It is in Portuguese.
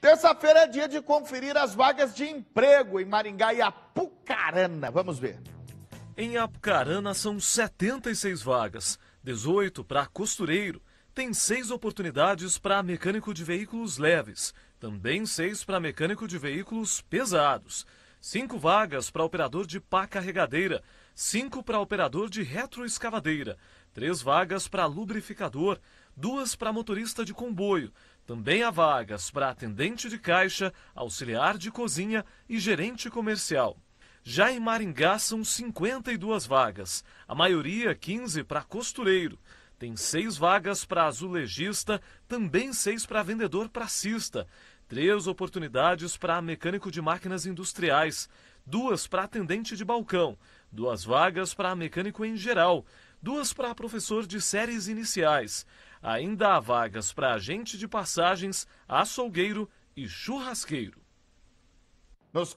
Terça-feira é dia de conferir as vagas de emprego em Maringá e Apucarana. Vamos ver. Em Apucarana são 76 vagas, 18 para costureiro. Tem seis oportunidades para mecânico de veículos leves, também seis para mecânico de veículos pesados cinco vagas para operador de pá carregadeira, cinco para operador de retroescavadeira, três vagas para lubrificador, duas para motorista de comboio. Também há vagas para atendente de caixa, auxiliar de cozinha e gerente comercial. Já em Maringá são 52 vagas, a maioria 15 para costureiro. Tem seis vagas para azulejista, também seis para vendedor pracista, Três oportunidades para mecânico de máquinas industriais, duas para atendente de balcão, duas vagas para mecânico em geral, duas para professor de séries iniciais. Ainda há vagas para agente de passagens, açougueiro e churrasqueiro. Nos